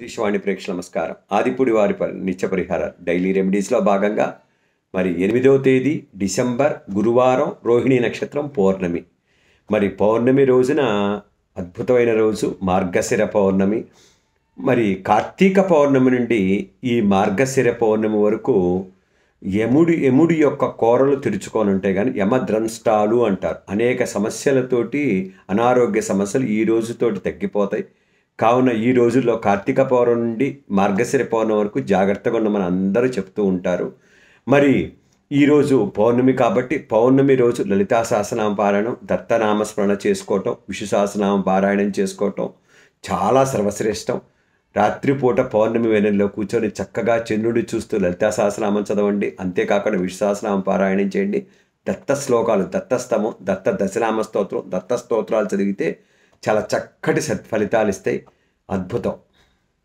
శ్రీశవాణి ప్రేక్ష నమస్కారం ఆదిపుడి వారి నిత్య పరిహార డైలీ రెమెడీస్లో భాగంగా మరి ఎనిమిదవ తేదీ డిసెంబర్ గురువారం రోహిణి నక్షత్రం పౌర్ణమి మరి పౌర్ణమి రోజున అద్భుతమైన రోజు మార్గశిర పౌర్ణమి మరి కార్తీక పౌర్ణమి నుండి ఈ మార్గశిర పౌర్ణమి వరకు యముడి యముడి యొక్క కోరలు తెరుచుకొని ఉంటాయి కానీ యమద్రంష్టాలు అంటారు అనేక సమస్యలతోటి అనారోగ్య సమస్యలు ఈ రోజుతోటి తగ్గిపోతాయి కావున ఈ రోజుల్లో కార్తీక పౌర్ణమి నుండి మార్గశిర పౌర్ణం వరకు జాగ్రత్తగా ఉన్న మన అందరూ చెప్తూ ఉంటారు మరి ఈరోజు పౌర్ణమి కాబట్టి పౌర్ణమి రోజు లలితా సహస్రనామ పారాయణం దత్తనామస్మరణ చేసుకోవటం విషు సహస్రనామ పారాయణం చేసుకోవటం చాలా సర్వశ్రేష్టం రాత్రిపూట పౌర్ణమి వేణంలో కూర్చొని చక్కగా చంద్రుడి చూస్తూ లలితా సహస్రనామం చదవండి అంతేకాకుండా విషు సహస్రనామ పారాయణం చేయండి దత్త శ్లోకాలు దత్తస్తమం దత్త దశనామ స్తోత్రం దత్త స్తోత్రాలు చదివితే చాలా చక్కటి సత్ఫలితాలు ఇస్తాయి అద్భుతం